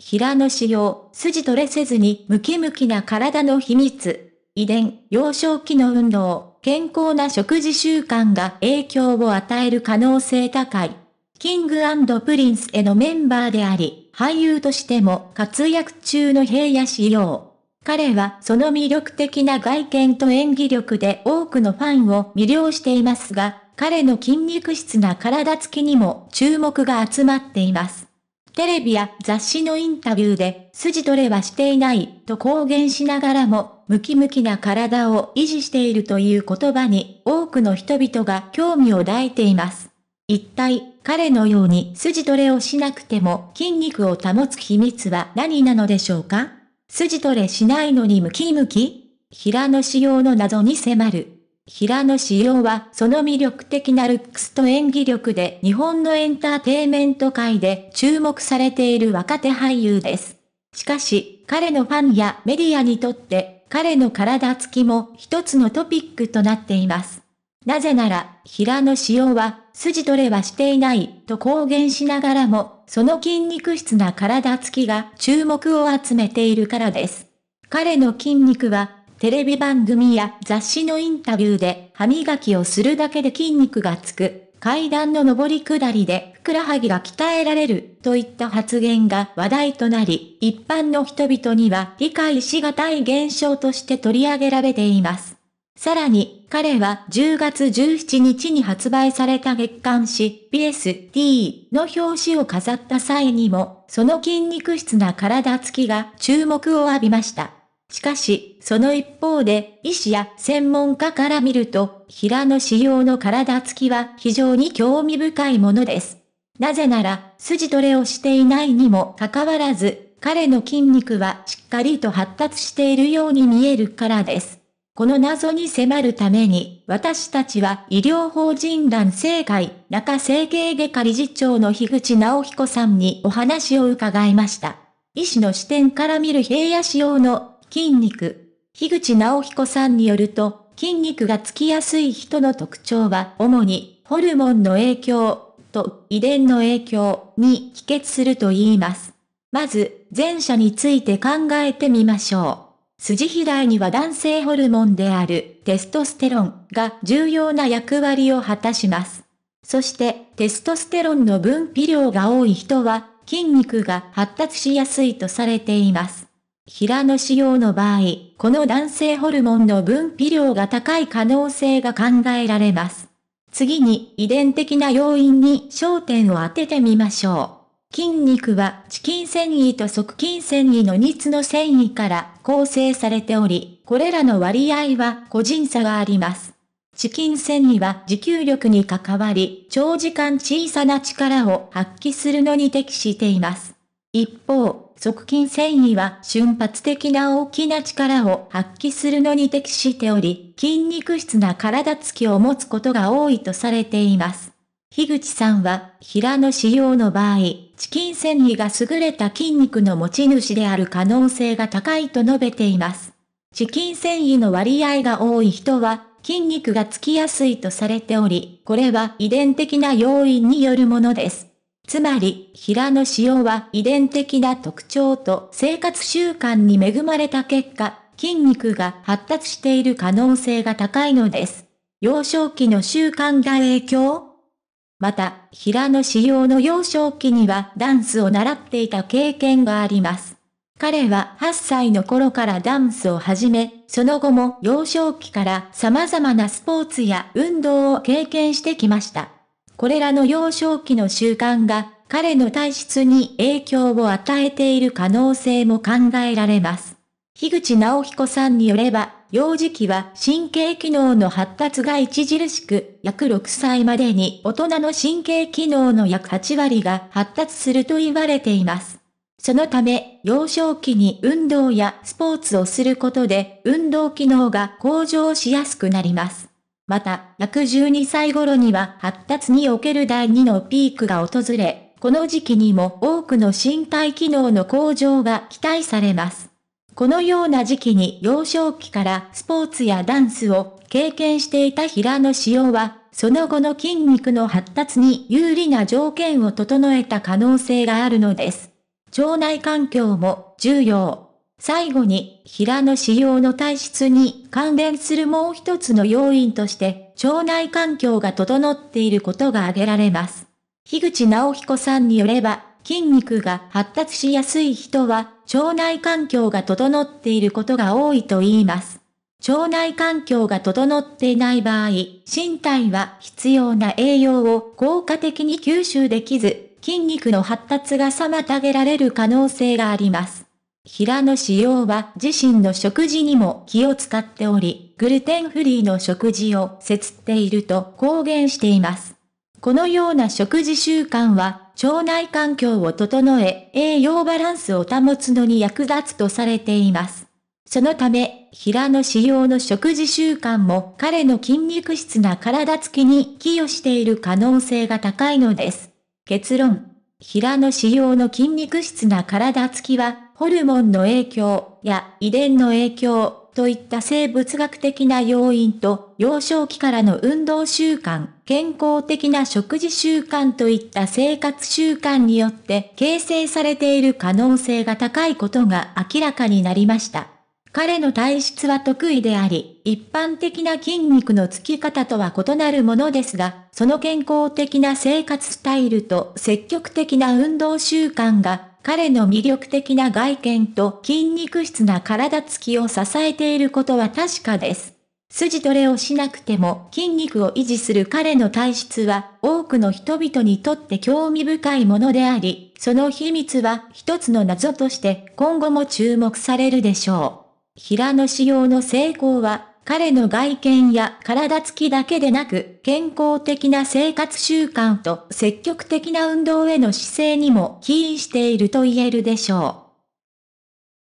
平野紫耀、筋トレせずにムキムキな体の秘密。遺伝、幼少期の運動、健康な食事習慣が影響を与える可能性高い。キングプリンスへのメンバーであり、俳優としても活躍中の平野紫耀。彼はその魅力的な外見と演技力で多くのファンを魅了していますが、彼の筋肉質な体つきにも注目が集まっています。テレビや雑誌のインタビューで、筋トレはしていない、と公言しながらも、ムキムキな体を維持しているという言葉に、多くの人々が興味を抱いています。一体、彼のように筋トレをしなくても筋肉を保つ秘密は何なのでしょうか筋トレしないのにムキムキ平野仕様の謎に迫る。平野紫耀はその魅力的なルックスと演技力で日本のエンターテイメント界で注目されている若手俳優です。しかし、彼のファンやメディアにとって彼の体つきも一つのトピックとなっています。なぜなら、平野紫耀は筋トレはしていないと公言しながらも、その筋肉質な体つきが注目を集めているからです。彼の筋肉はテレビ番組や雑誌のインタビューで歯磨きをするだけで筋肉がつく、階段の上り下りでふくらはぎが鍛えられるといった発言が話題となり、一般の人々には理解しがたい現象として取り上げられています。さらに、彼は10月17日に発売された月刊誌 PST の表紙を飾った際にも、その筋肉質な体つきが注目を浴びました。しかし、その一方で、医師や専門家から見ると、平野紫耀の体つきは非常に興味深いものです。なぜなら、筋トレをしていないにもかかわらず、彼の筋肉はしっかりと発達しているように見えるからです。この謎に迫るために、私たちは医療法人団政会、中整形外科理事長の樋口直彦さんにお話を伺いました。医師の視点から見る平野仕様の筋肉。樋口直彦さんによると、筋肉がつきやすい人の特徴は、主に、ホルモンの影響と遺伝の影響に帰結すると言います。まず、前者について考えてみましょう。筋肥大には男性ホルモンであるテストステロンが重要な役割を果たします。そして、テストステロンの分泌量が多い人は、筋肉が発達しやすいとされています。平野仕様の場合、この男性ホルモンの分泌量が高い可能性が考えられます。次に遺伝的な要因に焦点を当ててみましょう。筋肉はチキン繊維と側筋繊維の2つの繊維から構成されており、これらの割合は個人差があります。チキン繊維は持久力に関わり、長時間小さな力を発揮するのに適しています。一方、側近繊維は瞬発的な大きな力を発揮するのに適しており、筋肉質な体つきを持つことが多いとされています。樋口さんは、平野仕様の場合、チキン繊維が優れた筋肉の持ち主である可能性が高いと述べています。チキン繊維の割合が多い人は、筋肉がつきやすいとされており、これは遺伝的な要因によるものです。つまり、平野紫耀は遺伝的な特徴と生活習慣に恵まれた結果、筋肉が発達している可能性が高いのです。幼少期の習慣が影響また、平野紫耀の幼少期にはダンスを習っていた経験があります。彼は8歳の頃からダンスを始め、その後も幼少期から様々なスポーツや運動を経験してきました。これらの幼少期の習慣が、彼の体質に影響を与えている可能性も考えられます。樋口直彦さんによれば、幼児期は神経機能の発達が著しく、約6歳までに大人の神経機能の約8割が発達すると言われています。そのため、幼少期に運動やスポーツをすることで、運動機能が向上しやすくなります。また、約1 2歳頃には発達における第2のピークが訪れ、この時期にも多くの身体機能の向上が期待されます。このような時期に幼少期からスポーツやダンスを経験していた平野紫耀は、その後の筋肉の発達に有利な条件を整えた可能性があるのです。腸内環境も重要。最後に、平野紫耀の体質に関連するもう一つの要因として、腸内環境が整っていることが挙げられます。樋口直彦さんによれば、筋肉が発達しやすい人は、腸内環境が整っていることが多いと言います。腸内環境が整っていない場合、身体は必要な栄養を効果的に吸収できず、筋肉の発達が妨げられる可能性があります。平野紫耀は自身の食事にも気を使っており、グルテンフリーの食事をせつっていると公言しています。このような食事習慣は、腸内環境を整え、栄養バランスを保つのに役立つとされています。そのため、平野紫耀の食事習慣も彼の筋肉質な体つきに寄与している可能性が高いのです。結論。平野紫耀の筋肉質な体つきはホルモンの影響や遺伝の影響といった生物学的な要因と幼少期からの運動習慣、健康的な食事習慣といった生活習慣によって形成されている可能性が高いことが明らかになりました。彼の体質は得意であり、一般的な筋肉のつき方とは異なるものですが、その健康的な生活スタイルと積極的な運動習慣が彼の魅力的な外見と筋肉質な体つきを支えていることは確かです。筋トレをしなくても筋肉を維持する彼の体質は多くの人々にとって興味深いものであり、その秘密は一つの謎として今後も注目されるでしょう。平野仕様の成功は彼の外見や体つきだけでなく、健康的な生活習慣と積極的な運動への姿勢にも起因していると言えるでしょう。